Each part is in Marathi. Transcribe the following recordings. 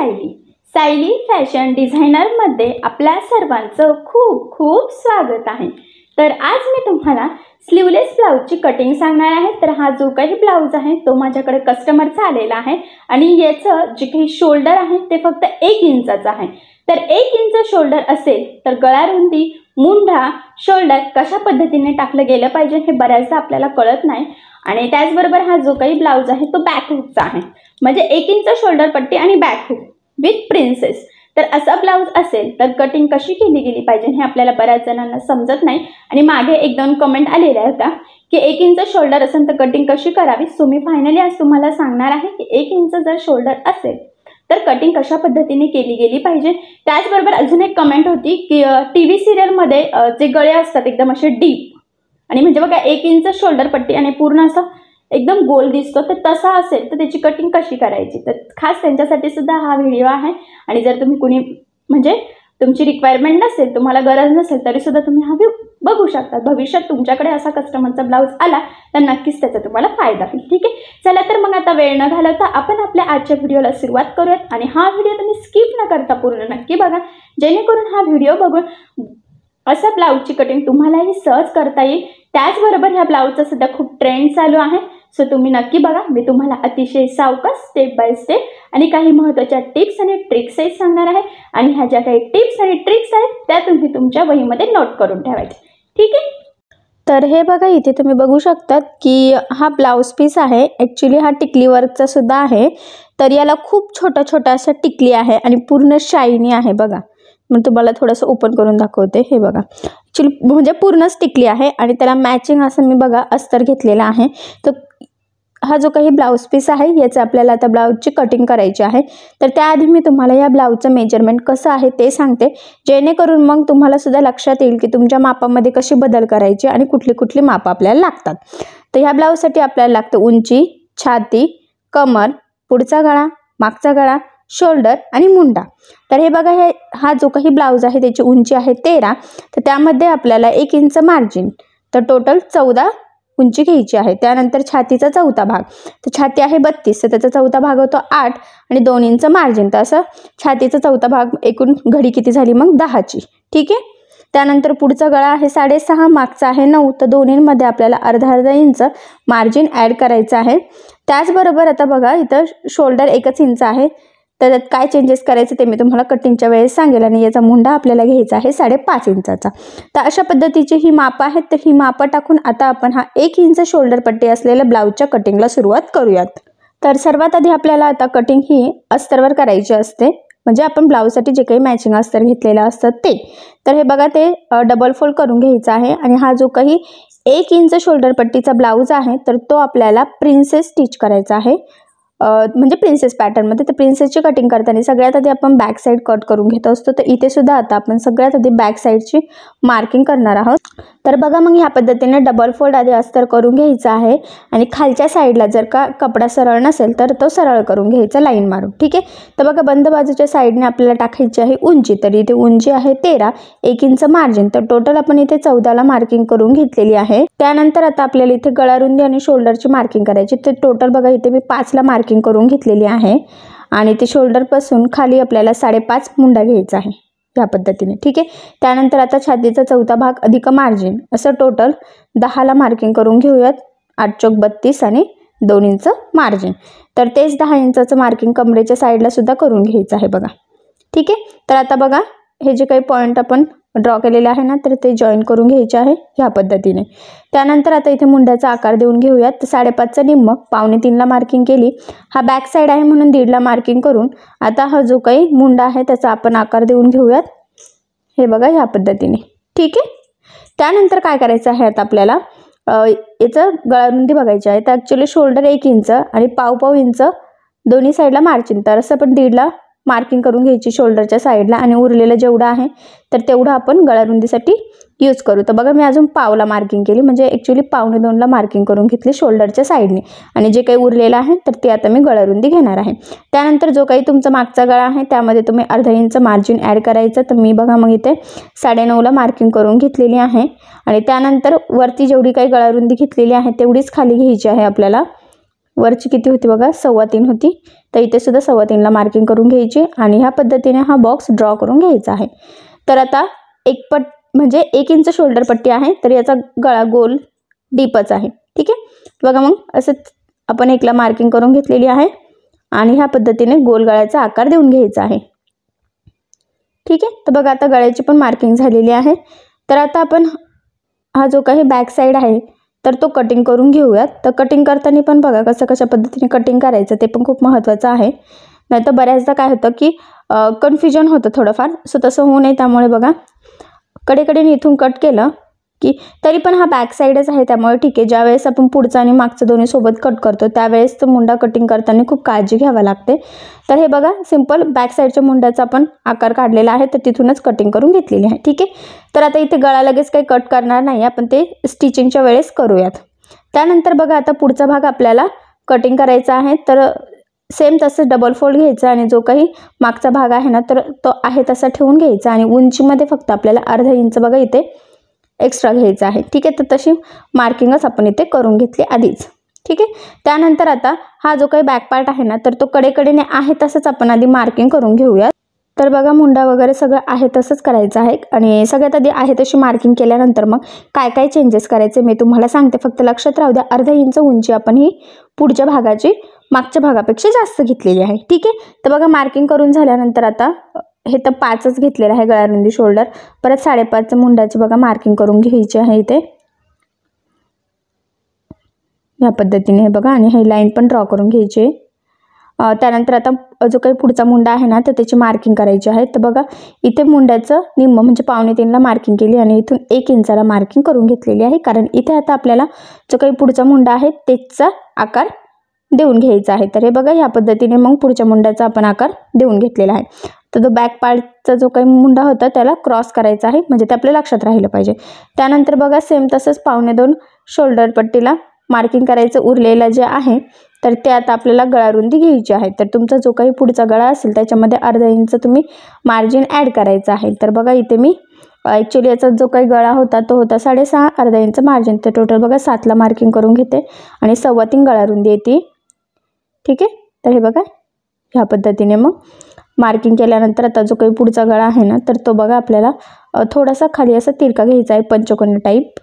सायली सायली फॅशन डिझायनरमध्ये आपल्या सर्वांचं खूप खूप स्वागत आहे तर आज मी तुम्हाला स्लीवलेस ब्लाऊजची कटिंग सांगणार आहे तर हा जो काही ब्लाऊज आहे तो माझ्याकडे कस्टमरचा आलेला आहे आणि याचं जे काही शोल्डर आहे ते फक्त एक इंचाचं आहे तर एक इंच शोल्डर असेल तर रुंदी मुंढा शोल्डर कशा पद्धतीने टाकलं गेलं पाहिजे हे बऱ्याचदा आपल्याला कळत नाही आणि त्याचबरोबर हा जो काही ब्लाऊज आहे तो बॅक हुकचा आहे म्हणजे एक इंच शोल्डर पट्टी आणि बॅक हुक विथ प्रिन्सेस तर असा ब्लाऊज असेल तर कटिंग कशी केली गेली पाहिजे हे आपल्याला बऱ्याच जणांना समजत नाही आणि मागे एक दोन कमेंट आलेल्या होत्या की एक इंच शोल्डर असेल तर कटिंग कशी करावी सो मी फायनली आज तुम्हाला सांगणार आहे की एक इंच जर शोल्डर असेल तर कटिंग कशा पद्धतीने केली गेली पाहिजे त्याचबरोबर अजून एक कमेंट होती की टी व्ही सिरियलमध्ये जे गळे असतात एकदम असे डीप आणि म्हणजे बघा एक इंच शोल्डर पट्टी आणि पूर्ण असं एकदम गोल दिसतो तर तसा असेल तर त्याची कटिंग कशी करायची तर खास त्यांच्यासाठी सुद्धा हा व्हिडिओ आहे आणि जर तुम्ही कुणी म्हणजे तुमची रिक्वायरमेंट नसेल तुम्हाला गरज नसेल तरी सुद्धा तुम्ही हा व्ह्यू बघू शकता भविष्यात तुमच्याकडे असा कस्टमरचा ब्लाऊज आला तर नक्कीच त्याचा तुम्हाला फायदा होईल ठीक आहे चला तर मग आता वेळ न घालवता आपण आपल्या आजच्या व्हिडिओला सुरुवात करूयात आणि हा व्हिडिओ तुम्ही स्किप न करता पूर्ण नक्की बघा जेणेकरून हा व्हिडिओ बघून असा ब्लाऊजची कटिंग तुम्हालाही सहज करता येईल त्याचबरोबर ह्या ब्लाऊजचा सध्या खूप ट्रेंड चालू आहे सो तुम्ही नक्की बघा मी तुम्हाला अतिशय सावकाश स्टेप बाय स्टेप आणि काही महत्त्वाच्या टिप्स आणि ट्रिक्सही सांगणार आहे आणि ह्या ज्या काही टिप्स आणि ट्रिक्स आहेत त्या तुम्ही तुमच्या वहीमध्ये नोट करून ठेवायच्या ठीक आहे तर हे बघा इथे तुम्ही बघू शकतात की हा ब्लाऊज पीस आहे ॲक्च्युली हा टिकली वर्कचा सुद्धा आहे तर याला खूप छोटा छोटा अशा टिकली आहे आणि पूर्ण शायनी आहे बघा मग तुम्हाला थोडंसं ओपन करून दाखवते हे बघा ॲक्च्युली म्हणजे पूर्णच टिकली आहे आणि त्याला मॅचिंग असं मी बघा अस्तर घेतलेला आहे तर हा जो काही ब्लाऊज पीस आहे याचं आपल्याला आता ब्लाऊजची कटिंग करायची आहे तर त्याआधी मी तुम्हाला या ब्लाऊजचं मेजरमेंट कसं आहे ते सांगते जेणेकरून मग तुम्हाला सुद्धा लक्षात येईल की तुमच्या मापामध्ये कशी बदल करायची आणि कुठली कुठली माप आपल्याला लागतात तर ह्या ब्लाऊजसाठी आपल्याला लागतं उंची छाती कमर पुढचा गळा मागचा गळा शोल्डर आणि मुंडा तर हे बघा हे हा जो काही ब्लाऊज आहे त्याची उंची आहे तेरा तर त्यामध्ये आपल्याला एक इंच मार्जिन तर टोटल चौदा उंची घ्यायची आहे त्यानंतर छातीचा चौथा भाग तर छाती आहे बत्तीस तर त्याचा चौथा भाग होतो आठ आणि दोन इंच मार्जिन तर असं छातीचा चौथा भाग एकूण घडी किती झाली मग दहाची ठीक आहे त्यानंतर पुढचा गळा आहे साडेसहा मागचा आहे नऊ तर दोन्हीमध्ये आपल्याला अर्धा अर्धा इंच मार्जिन ॲड करायचं आहे त्याचबरोबर आता बघा इथं शोल्डर एकच इंच आहे तर काय चेंजेस करायचं ते मी तुम्हाला कटिंगच्या वेळेस सांगेल आणि याचा मुंडा आपल्याला घ्यायचा आहे साडेपाच इंचाचा तर अशा पद्धतीची ही माप आहेत तर ही माप टाकून आता आपण हा एक इंच शोल्डर पट्टी असलेल्या ब्लाऊजच्या कटिंगला सुरुवात करूयात तर सर्वात आधी आपल्याला आता कटिंग ही अस्तरवर करायची असते म्हणजे आपण ब्लाऊजसाठी जे काही मॅचिंग अस्तर घेतलेलं असतं ते तर हे बघा ते डबल फोल्ड करून घ्यायचं आहे आणि हा जो काही एक इंच शोल्डर पट्टीचा ब्लाऊज आहे तर तो आपल्याला प्रिन्सेस स्टिच करायचा आहे म्हणजे प्रिन्सेस पॅटर्नमध्ये तर प्रिन्सेसची कटिंग करताना सगळ्यात आधी आपण बॅक साईड कट करून घेत असतो तर इथे सुद्धा आता आपण सगळ्यात आधी बॅक साईडची मार्किंग करणार आहोत तर बघा मग ह्या पद्धतीने डबल फोल्ड आधी अस्तर करून घ्यायचा आहे आणि खालच्या साईडला जर का कपडा सरळ नसेल तर तो सरळ करून घ्यायचा लाईन मारून ठीक आहे तर बघा बंद बाजूच्या साईडने आपल्याला टाकायची आहे उंची तर इथे उंची आहे तेरा एक इंच मार्जिन तर टोटल आपण इथे चौदाला मार्किंग करून घेतलेली आहे त्यानंतर आता आपल्याला इथे गळारुंदी आणि शोल्डरची मार्किंग करायची ते टोटल बघा इथे मी पाचला मार्किंग करून घेतलेली आहे आणि ते शोल्डरपासून खाली आपल्याला साडेपाच मुंडा घ्यायचा आहे या पद्धतीने ठीक आहे त्यानंतर आता छातीचा चौथा भाग अधिक मार्जिन असं टोटल दहाला मार्किंग करून घेऊयात आठ चौक बत्तीस आणि दोन इंच मार्जिन तर तेच दहा इंचाचं मार्किंग कमरेच्या साईडला सुद्धा करून घ्यायचं आहे बघा ठीक आहे तर आता बघा हे जे काही पॉईंट आपण ड्रॉ केलेले आहे ना तर ते जॉईन करून घ्यायचे आहे ह्या पद्धतीने त्यानंतर आता इथे मुंड्याचा आकार देऊन घेऊयात तर साडेपाचचा निम्मक पावणे तीनला मार्किंग केली हा बॅक साईड आहे म्हणून दीडला मार्किंग करून आता हा जो काही मुंडा आहे त्याचा आपण आकार देऊन घेऊयात हे बघा ह्या पद्धतीने ठीक आहे त्यानंतर काय करायचं आहे आता आपल्याला याचं गळारुंदी बघायची आहे तर ॲक्च्युली शोल्डर एक इंच आणि पाव पाव इंच दोन्ही साईडला मार्चिंग तर असं पण दीडला मार्किंग करून घ्यायची शोल्डरच्या साईडला आणि उरलेलं जेवढं आहे तर तेवढं आपण गळारुंदीसाठी यूज करू तर बघा मी अजून पावला मार्किंग केली म्हणजे ॲक्च्युली पावणे दोनला मार्किंग करून घेतली शोल्डरच्या साईडने आणि जे काही उरलेलं आहे तर ते आता मी गळारुंदी घेणार आहे त्यानंतर जो काही तुमचा मागचा गळा आहे त्यामध्ये तुम्ही अर्धा इंच मार्जिन ॲड करायचं तर मी बघा मग इथे साडेनऊला मार्किंग करून घेतलेली आहे आणि त्यानंतर वरती जेवढी काही गळारुंदी घेतलेली आहे तेवढीच खाली घ्यायची आहे आपल्याला वरची किती होती बघा सव्वा तीन होती तर इथे सुद्धा सव्वा तीनला मार्किंग करून घ्यायची आणि ह्या पद्धतीने हा बॉक्स ड्रॉ करून घ्यायचा आहे तर आता एक पट म्हणजे एक इंच शोल्डर पट्टी आहे तर याचा गळा गोल डीपच आहे ठीक आहे बघा मग असं आपण एकला मार्किंग करून घेतलेली आहे आणि ह्या पद्धतीने गोल गळ्याचा आकार देऊन घ्यायचा आहे ठीक आहे तर बघा आता गळ्याची पण मार्किंग झालेली आहे तर आता आपण हा जो काही बॅक साईड आहे तर तो कटिंग करून घेऊयात तर कटिंग करताना पण बघा कसं कशा पद्धतीने कटिंग करायचं ते पण खूप महत्त्वाचं आहे नाही तर बऱ्याचदा काय होतं की कन्फ्युजन होतं थोडंफार सो तसं होऊ नये त्यामुळे बघा कडेकडेने इथून कट केलं की तरी पण हा बॅक साईडच आहे त्यामुळे ठीक आहे ज्यावेळेस आपण पुढचं आणि मागचं दोन्ही सोबत कट करतो त्यावेळेस तो मुंडा कटिंग करताना खूप काळजी घ्यावं लागते तर हे बघा सिंपल बॅक साईडच्या मुंड्याचा आपण आकार काढलेला आहे तर तिथूनच कटिंग करून घेतलेली आहे ठीक आहे तर आता इथे गळा लगेच काही कट करणार नाही आपण ते स्टिचिंगच्या वेळेस करूयात त्यानंतर बघा आता पुढचा भाग आपल्याला कटिंग करायचा आहे तर सेम तसं डबल फोल्ड घ्यायचा आणि जो काही मागचा भाग आहे ना तर तो आहे तसा ठेवून घ्यायचा आणि उंचीमध्ये फक्त आपल्याला अर्धा इंच बघा इथे एक्स्ट्रा घ्यायचा आहे ठीक आहे तर तशी मार्किंगच आपण इथे करून घेतली आधीच ठीक आहे त्यानंतर आता हा जो काही बॅक पार्ट आहे ना तर तो कडेकडेने आहे तसंच आपण आधी मार्किंग करून घेऊयात तर बघा मुंडा वगैरे सगळं आहे तसंच करायचं आहे आणि सगळ्यात आधी आहे तशी मार्किंग केल्यानंतर मग काय काय चेंजेस करायचे मी तुम्हाला सांगते फक्त लक्षात राहू द्या अर्धा इंच उंची आपण ही पुढच्या भागाची मागच्या भागापेक्षा जास्त घेतलेली आहे ठीक आहे तर बघा मार्किंग करून झाल्यानंतर आता हे तर पाचच घेतलेलं आहे गळ्यारुंदी शोल्डर परत साडेपाच मुंडाची बघा मार्किंग करून घ्यायचे आहे इथे या पद्धतीने हे बघा आणि हे लाईन पण ड्रॉ करून घ्यायची त्यानंतर आता जो काही पुढचा मुंडा आहे ना तर त्याची मार्किंग करायची आहे तर बघा इथे मुंड्याचं निम्म म्हणजे पावणे तीनला मार्किंग केली आणि इथून एक इंचाला मार्किंग करून घेतलेली आहे कारण इथे आता आपल्याला जो काही पुढचा मुंडा आहे त्याचा आकार देऊन घ्यायचा आहे तर हे बघा या पद्धतीने मग पुढच्या मुंड्याचा आपण आकार देऊन घेतलेला आहे तर तो बॅक पार्टचा जो काही मुंडा होता त्याला क्रॉस करायचा आहे म्हणजे ते आपल्या लक्षात राहिलं पाहिजे त्यानंतर बघा सेम तसंच पावणे दोन शोल्डर पट्टीला मार्किंग करायचं उरलेलं जे आहे तर ते आता आपल्याला गळारुंदी घ्यायची आहे तर तुमचा जो काही पुढचा गळा असेल त्याच्यामध्ये अर्धा इंच तुम्ही मार्जिन ॲड करायचं आहे तर बघा इथे मी ॲक्च्युली याचा जो काही गळा होता तो होता साडेसहा अर्धा इंच मार्जिन तर टोटल बघा सातला मार्किंग करून घेते आणि सव्वा तीन गळारुंदी येते ठीक आहे तर हे बघा ह्या पद्धतीने मग मार्किंग केल्यानंतर आता जो काही पुढचा गळा आहे ना तर तो बघा आपल्याला थोडासा खाली असा तिरका घ्यायचा आहे पंचकोनी टाईप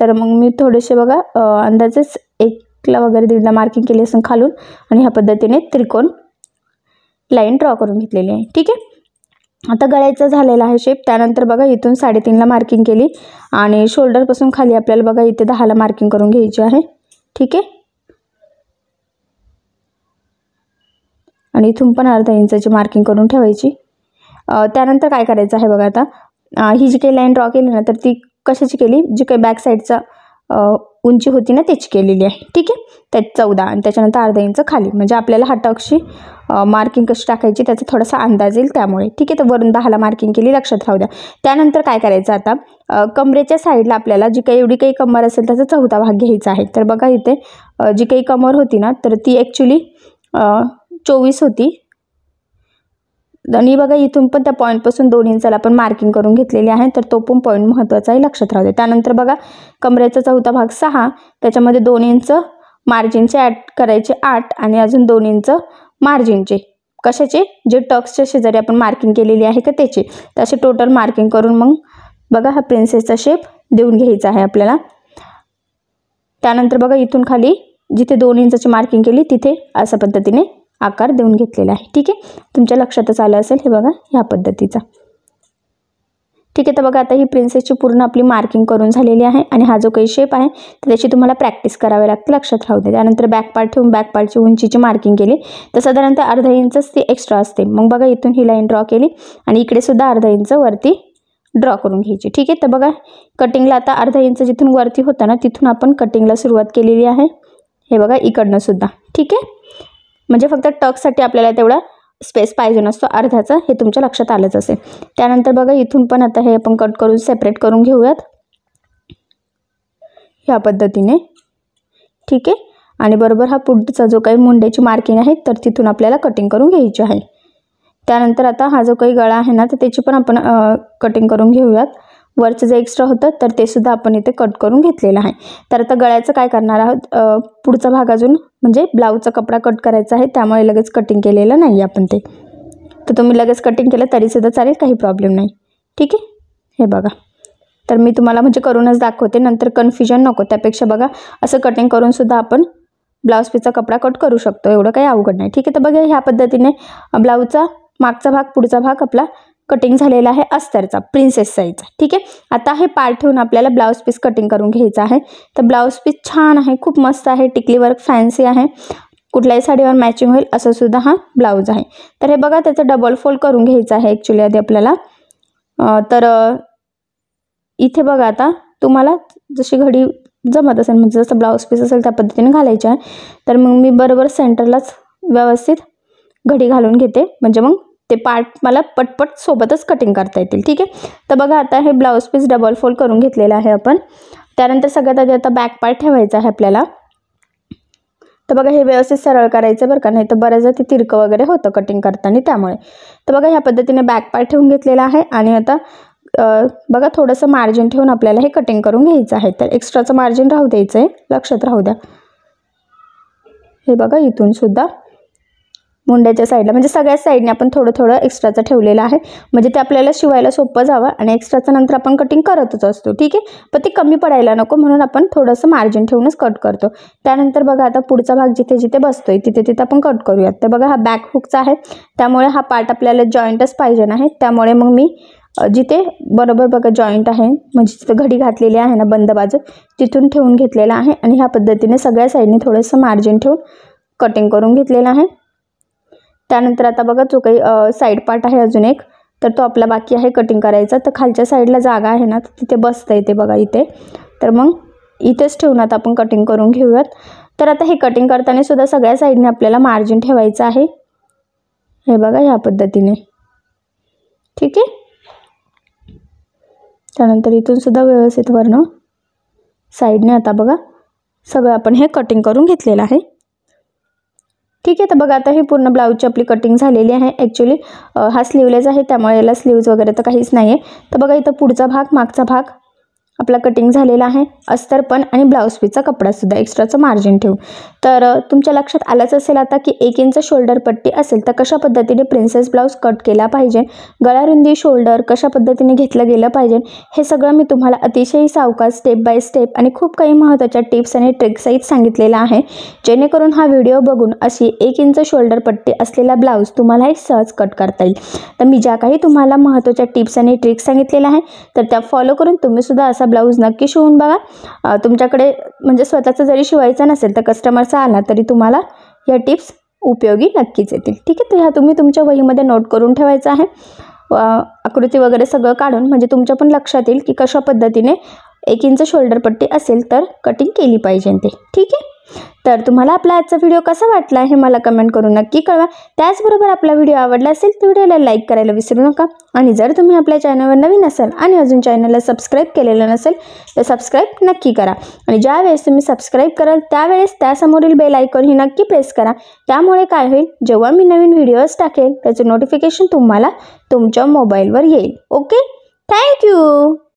तर मग मी थोडेसे बघा अंदाजेच एकला वगैरे दीडला मार्किंग केली असं खालून आणि ह्या पद्धतीने त्रिकोण लाईन ड्रॉ करून घेतलेली आहे ठीक आहे आता गळ्याचा झालेला आहे शेप त्यानंतर बघा इथून साडेतीनला मार्किंग केली आणि शोल्डरपासून खाली आपल्याला बघा इथे दहाला मार्किंग करून घ्यायची आहे ठीक आहे आणि इथून पण अर्धा इंचाची मार्किंग करून ठेवायची त्यानंतर काय करायचं आहे बघा आता ही जी काही लाईन ड्रॉ केली ना तर ती कशाची केली जी काही बॅक साईडचा उंची होती ना त्याची केलेली आहे ठीक आहे त्यात चौदा आणि त्याच्यानंतर अर्धा इंच खाली म्हणजे आपल्याला हाताक्षी मार्किंग कशी टाकायची त्याचा थोडासा अंदाज येईल त्यामुळे ठीक आहे तर वरून दहाला मार्किंग केली लक्षात राहू द्या त्यानंतर काय करायचं आता कमरेच्या साईडला आपल्याला जी काही एवढी काही कमर असेल त्याचा चौथा भाग घ्यायचा आहे तर बघा इथे जी काही कमर होती ना तर ती ॲक्च्युली चोवीस होती आणि बघा इथून पण त्या पॉईंटपासून दोन इंचाला आपण मार्किंग करून घेतलेली आहे तर तो पण पॉईंट महत्त्वाचा आहे लक्षात राहते त्यानंतर बघा कमरेचा चौथा भाग सहा त्याच्यामध्ये दोन इंच मार्जिनचे ॲड करायचे आठ आणि अजून दोन इंच मार्जिनचे कशाचे जे टक्सच्या शेजारी आपण मार्किंग केलेली आहे का त्याचे असे टोटल मार्किंग करून मग बघा हा प्रिन्सेसचा शेप देऊन घ्यायचा आहे आपल्याला त्यानंतर बघा इथून खाली जिथे दोन इंचाची मार्किंग केली तिथे अशा पद्धतीने आकार देऊन घेतलेला आहे ठीक आहे तुमच्या लक्षातच आलं असेल हे बघा ह्या पद्धतीचा ठीक आहे तर बघा आता ही प्रिन्सेसची पूर्ण आपली मार्किंग करून झालेली आहे आणि हा जो काही शेप आहे तर त्याची तुम्हाला प्रॅक्टिस करावी लागते लक्षात राहू दे त्यानंतर बॅक पार्ट ठेवून बॅक पार्टची उंचीची मार्किंग केली तर साधारणतः अर्धा इंचच ती एक्स्ट्रा असते मग बघा इथून ही लाईन ड्रॉ केली आणि इकडे सुद्धा अर्धा इंच वरती ड्रॉ करून घ्यायची ठीक आहे तर बघा कटिंगला आता अर्धा इंच जिथून वरती होता ना तिथून आपण कटिंगला सुरुवात केलेली आहे हे बघा इकडनं सुद्धा ठीक आहे म्हणजे फक्त टकसाठी आपल्याला तेवढा स्पेस पाहिजे नसतो अर्ध्याचा हे तुमच्या लक्षात आलंच असेल त्यानंतर बघा इथून पण आता हे आपण कट करून सेपरेट करून घेऊयात ह्या पद्धतीने ठीक आहे आणि बरोबर हा पुढचा जो काही मुंड्याची मार्किंग आहे तर तिथून आपल्याला कटिंग करून घ्यायची आहे त्यानंतर आता हा जो काही गळा आहे ना तर त्याची पण आपण कटिंग करून घेऊयात वरचं जे एक्स्ट्रा होतं तर ते सुद्धा आपण इथे कट करून घेतलेलं आहे तर आता गळ्याचं काय करणार आहोत पुढचा भाग अजून म्हणजे ब्लाऊजचा कपडा कट करायचा आहे त्यामुळे लगेच कटिंग केलेलं नाही आपण ते तर तुम्ही लगेच कटिंग केलं तरीसुद्धा चालेल काही प्रॉब्लेम नाही ठीक आहे हे बघा तर मी तुम्हाला म्हणजे करूनच दाखवते नंतर कन्फ्युजन नको त्यापेक्षा बघा असं कटिंग करूनसुद्धा आपण ब्लाउज पीसचा कपडा कट करू शकतो एवढं काही अवघड नाही ठीक आहे तर बघा ह्या पद्धतीने ब्लाऊजचा मागचा भाग पुढचा भाग आपला कटिंग झालेला आहे अस्तरचा प्रिन्सेस साईज ठीक आहे आता हे पार्ट ठेवून आपल्याला ब्लाऊज पीस कटिंग करून घ्यायचा आहे तर ब्लाऊज पीस छान आहे खूप मस्त आहे टिकली वर्क फॅन्सी आहे कुठल्याही साडीवर मॅचिंग होईल असं सुद्धा हा ब्लाऊज आहे तर हे बघा त्याचं डबल फोल्ड करून घ्यायचं आहे ॲक्च्युली आधी आपल्याला तर इथे बघा आता तुम्हाला जशी घडी जमत असेल म्हणजे जसं ब्लाऊज पीस असेल त्या पद्धतीने घालायची आहे तर मग मी बरोबर सेंटरलाच व्यवस्थित घडी घालून घेते म्हणजे मग ते पार्ट मला पटपट सोबतच कटिंग करता येतील ठीक आहे तर बघा आता हे ब्लाऊज पीस डबल फोल्ड करून घेतलेलं आहे आपण त्यानंतर सगळ्यात आधी आता बॅक पार्ट ठेवायचा आहे आपल्याला तर बघा हे व्यवस्थित सरळ करायचं बरं का नाही तर बऱ्याचदा ते तिरकं वगैरे होतं कटिंग करताना त्यामुळे तर बघा ह्या पद्धतीने बॅक पार्ट ठेवून घेतलेला आहे आणि आता बघा थोडंसं मार्जिन ठेवून आपल्याला हे कटिंग करून घ्यायचं आहे तर एक्स्ट्राचं मार्जिन राहू द्यायचं आहे लक्षात राहू द्या हे बघा इथून सुद्धा मुंड्याच्या साईडला म्हणजे सगळ्या साईडने आपण थोडं थोडं एक्स्ट्राचं ठेवलेलं आहे म्हणजे ते आपल्याला शिवायला सोपं जावं आणि एक्स्ट्राचं नंतर आपण कटिंग करतच असतो ठीक आहे पण ते कमी पडायला नको म्हणून आपण थोडंसं मार्जिन ठेवूनच कट करतो त्यानंतर बघा आता पुढचा भाग जिथे जिथे बसतोय तिथे तिथे आपण कट करूयात तर बघा हा बॅक हुकचा आहे त्यामुळे हा पार्ट आपल्याला जॉईंटच पाहिजे नाही त्यामुळे मग मी जिथे बरोबर बघा जॉईंट आहे म्हणजे जिथे घडी घातलेली आहे ना बंद बाजू तिथून ठेवून घेतलेला आहे आणि ह्या पद्धतीने सगळ्या साईडने थोडंसं मार्जिन ठेवून कटिंग करून घेतलेलं आहे त्यानंतर आता बघा जो काही साईड पार्ट आहे अजून एक तर तो आपला बाकी आहे कटिंग करायचा तर खालच्या साईडला जागा आहे ना तिथे बसतं ते बघा इथे तर मग इथेच ठेवून आता आपण कटिंग करून घेऊयात तर आता हे कटिंग करताना सुद्धा सगळ्या साईडने आपल्याला मार्जिन ठेवायचं आहे हे बघा ह्या पद्धतीने ठीक आहे त्यानंतर इथून सुद्धा व्यवस्थित वरणं साईडने आता बघा सगळं आपण हे कटिंग करून घेतलेलं आहे ठीक आहे तर बघा आता ही पूर्ण ब्लाऊजची आपली कटिंग झालेली आहे ॲक्च्युली हा स्लीवलेस आहे त्यामुळे याला स्लीव्ज वगैरे तर काहीच नाही आहे तर बघा इथं पुढचा भाग मागचा भाग आपला कटिंग झालेला आहे अस्तर पण आणि ब्लाऊज पीसचा कपडासुद्धा एक्स्ट्राचं मार्जिन ठेवू तर तुमच्या लक्षात आलंच असेल आता की एक इंच शोल्डर पट्टी असेल तर कशा पद्धतीने प्रिन्सेस ब्लाऊज कट केला पाहिजे गळारुंदी शोल्डर कशा पद्धतीने घेतलं गेलं पाहिजे हे सगळं मी तुम्हाला अतिशय सावकाश स्टेप बाय स्टेप आणि खूप काही महत्त्वाच्या टिप्स आणि ट्रिक्सही सांगितलेलं आहे जेणेकरून हा व्हिडिओ बघून अशी एक इंच शोल्डर पट्टी असलेला ब्लाऊज तुम्हालाही सहज कट करता येईल तर मी ज्या काही तुम्हाला महत्त्वाच्या टिप्स आणि ट्रिक्स सांगितलेल्या आहे तर त्या फॉलो करून तुम्हीसुद्धा असा ब्लाऊज नक्की शिवून बघा तुमच्याकडे म्हणजे स्वतःचं जरी शिवायचं नसेल तर कस्टमरचा करायचा आला तरी तुम्हाला या टिप्स उपयोगी नक्कीच येतील ठीक आहे तर ह्या तुम्ही तुमच्या वहीमध्ये नोट करून ठेवायचं आहे आकृती वगैरे सगळं काढून म्हणजे तुमच्या पण लक्षात येईल की कशा पद्धतीने एक इंच शोल्डर पट्टी असेल तर कटिंग केली पाहिजे ते ठीक आहे तर तुम्हाला आपला आजचा व्हिडिओ कसा वाटला हे मला कमेंट करून नक्की कळवा त्याचबरोबर आपला व्हिडिओ आवडला असेल तर व्हिडिओला लाईक करायला विसरू नका आणि जर तुम्ही आपल्या चॅनलवर नवीन असाल आणि अजून चॅनलला सबस्क्राईब केलेलं नसेल तर सबस्क्राईब नक्की करा आणि ज्यावेळेस तुम्ही सबस्क्राईब कराल त्यावेळेस त्यासमोरील बेल आयकॉन ही नक्की प्रेस करा त्यामुळे काय होईल जेव्हा मी नवीन व्हिडिओज टाकेल त्याचं नोटिफिकेशन तुम्हाला तुमच्या मोबाईलवर येईल ओके थँक्यू